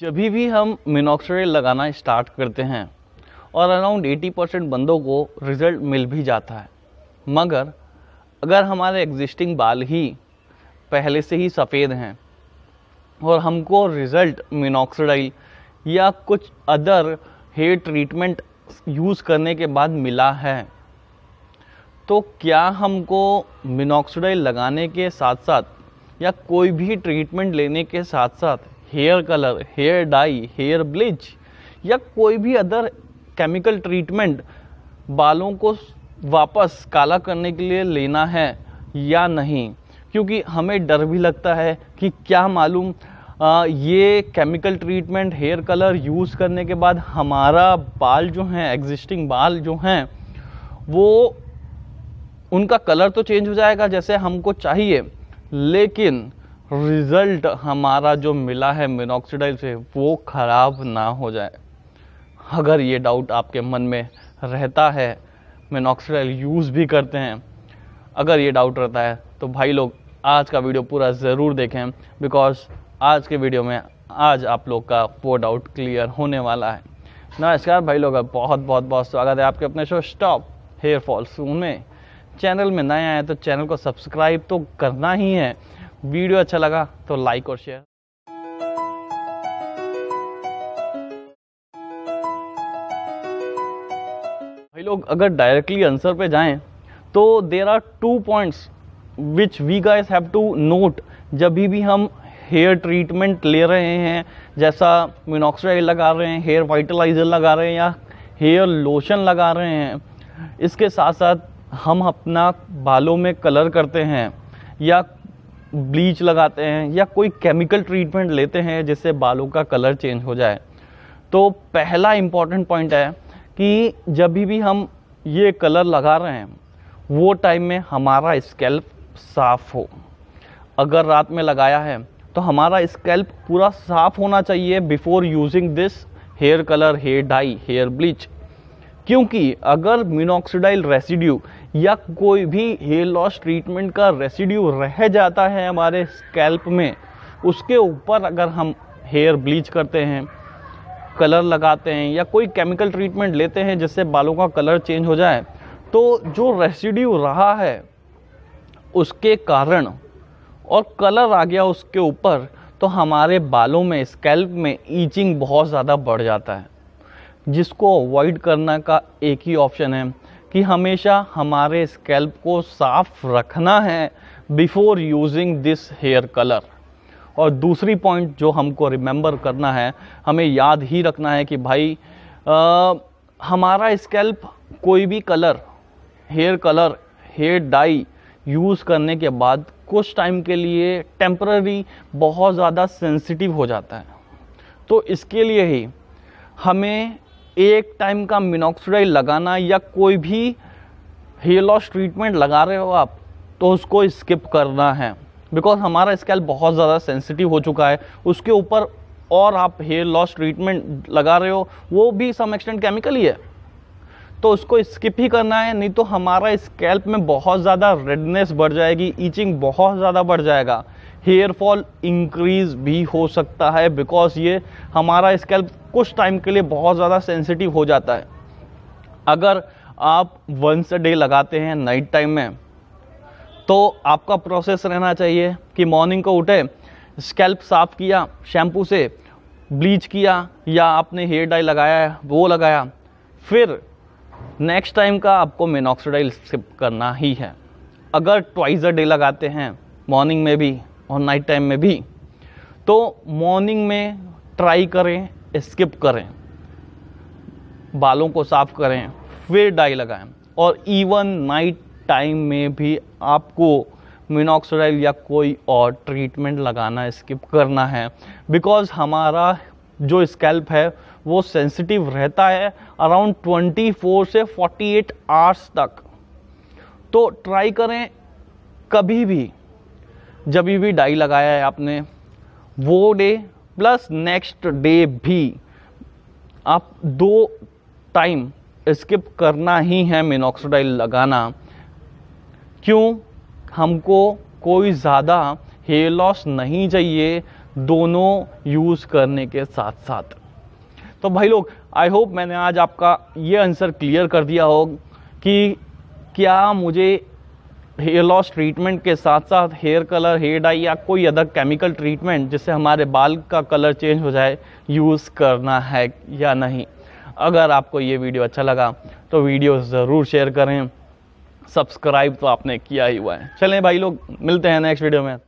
जब भी हम मिनोक्सरेल लगाना स्टार्ट करते हैं और अराउंड 80 परसेंट बंदों को रिज़ल्ट मिल भी जाता है मगर अगर हमारे एग्जिस्टिंग बाल ही पहले से ही सफ़ेद हैं और हमको रिज़ल्ट मिनोक्सडाइल या कुछ अदर हेयर ट्रीटमेंट यूज़ करने के बाद मिला है तो क्या हमको मिनोक्सडाइल लगाने के साथ साथ या कोई भी ट्रीटमेंट लेने के साथ साथ hair colour hair dye hair bleach या कोई भी अदर केमिकल ट्रीटमेंट बालों को वापस काला करने के लिए लेना है या नहीं क्योंकि हमें डर भी लगता है कि क्या मालूम आ, ये chemical treatment hair colour use करने के बाद हमारा बाल जो हैं एग्जिस्टिंग बाल जो हैं वो उनका कलर तो चेंज हो जाएगा जैसे हमको चाहिए लेकिन रिज़ल्ट हमारा जो मिला है मिनोक्सीडाइल से वो ख़राब ना हो जाए अगर ये डाउट आपके मन में रहता है मिनोक्सीडाइल यूज़ भी करते हैं अगर ये डाउट रहता है तो भाई लोग आज का वीडियो पूरा ज़रूर देखें बिकॉज आज के वीडियो में आज आप लोग का वो डाउट क्लियर होने वाला है नमस्कार भाई लोग बहुत बहुत बहुत स्वागत है आपके अपने शो स्टॉप हेयर फॉल्स में चैनल में नए आए तो चैनल को सब्सक्राइब तो करना ही है वीडियो अच्छा लगा तो लाइक और शेयर भाई लोग अगर डायरेक्टली आंसर पे जाएं तो there are two points which we guys have to note जब भी हम हेयर ट्रीटमेंट ले रहे हैं जैसा मिनोक्सराइड लगा रहे हैं हेयर वाइटलाइजर लगा रहे हैं या हेयर लोशन लगा रहे हैं इसके साथ साथ हम अपना बालों में कलर करते हैं या ब्लीच लगाते हैं या कोई केमिकल ट्रीटमेंट लेते हैं जिससे बालों का कलर चेंज हो जाए तो पहला इम्पॉर्टेंट पॉइंट है कि जब भी हम ये कलर लगा रहे हैं वो टाइम में हमारा स्कैल्प साफ हो अगर रात में लगाया है तो हमारा स्कैल्प पूरा साफ होना चाहिए before using this hair colour hair dye hair bleach क्योंकि अगर मिनोक्सीडाइल रेसिड्यू या कोई भी हेयर लॉस ट्रीटमेंट का रेसिड्यू रह जाता है हमारे स्कैल्प में उसके ऊपर अगर हम हेयर ब्लीच करते हैं कलर लगाते हैं या कोई केमिकल ट्रीटमेंट लेते हैं जिससे बालों का कलर चेंज हो जाए तो जो रेसिड्यू रहा है उसके कारण और कलर आ गया उसके ऊपर तो हमारे बालों में स्कैल्प में ईचिंग बहुत ज़्यादा बढ़ जाता है जिसको अवॉइड करना का एक ही ऑप्शन है कि हमेशा हमारे स्कैल्प को साफ रखना है before using this hair colour और दूसरी पॉइंट जो हमको रिमेंबर करना है हमें याद ही रखना है कि भाई आ, हमारा स्कैल्प कोई भी colour hair colour hair dye use करने के बाद कुछ टाइम के लिए टेम्प्ररी बहुत ज़्यादा सेंसिटिव हो जाता है तो इसके लिए ही हमें एक टाइम का मिनोक्सीडाइल लगाना या कोई भी हेयर लॉस ट्रीटमेंट लगा रहे हो आप तो उसको स्किप करना है बिकॉज हमारा स्कैल्प बहुत ज़्यादा सेंसिटिव हो चुका है उसके ऊपर और आप हेयर लॉस ट्रीटमेंट लगा रहे हो वो भी सम एक्सटेंट केमिकल ही है तो उसको स्किप ही करना है नहीं तो हमारा स्कैल्प में बहुत ज़्यादा रेडनेस बढ़ जाएगी ईचिंग बहुत ज़्यादा बढ़ जाएगा हेयर फॉल इंक्रीज भी हो सकता है बिकॉज ये हमारा स्कैल्प कुछ टाइम के लिए बहुत ज़्यादा सेंसिटिव हो जाता है अगर आप वंस डे लगाते हैं नाइट टाइम में तो आपका प्रोसेस रहना चाहिए कि मॉर्निंग को उठे स्कैल्प साफ किया शैम्पू से ब्लीच किया या आपने हेयर डाई लगाया वो लगाया फिर नेक्स्ट टाइम का आपको मेनॉक्सोडाइल स्किप करना ही है अगर ट्वाइस अ डे लगाते हैं मॉर्निंग में भी और नाइट टाइम में भी तो मॉर्निंग में ट्राई करें स्किप करें बालों को साफ करें फिर डाई लगाएं और इवन नाइट टाइम में भी आपको मिनोक्सोडाइल या कोई और ट्रीटमेंट लगाना स्किप करना है बिकॉज़ हमारा जो स्कैल्प है वो सेंसिटिव रहता है अराउंड 24 से 48 आवर्स तक तो ट्राई करें कभी भी जब भी डाई लगाया है आपने वो डे प्लस नेक्स्ट डे भी आप दो टाइम स्किप करना ही है मिनोक्सोडाइल लगाना क्यों हमको कोई ज़्यादा हेयर लॉस नहीं चाहिए दोनों यूज़ करने के साथ साथ तो भाई लोग आई होप मैंने आज आपका ये आंसर क्लियर कर दिया हो कि क्या मुझे हेयर लॉस ट्रीटमेंट के साथ साथ हेयर कलर हेयर डाई या कोई अदर केमिकल ट्रीटमेंट जिससे हमारे बाल का कलर चेंज हो जाए यूज़ करना है या नहीं अगर आपको ये वीडियो अच्छा लगा तो वीडियो ज़रूर शेयर करें सब्सक्राइब तो आपने किया ही हुआ है चलें भाई लोग मिलते हैं नेक्स्ट वीडियो में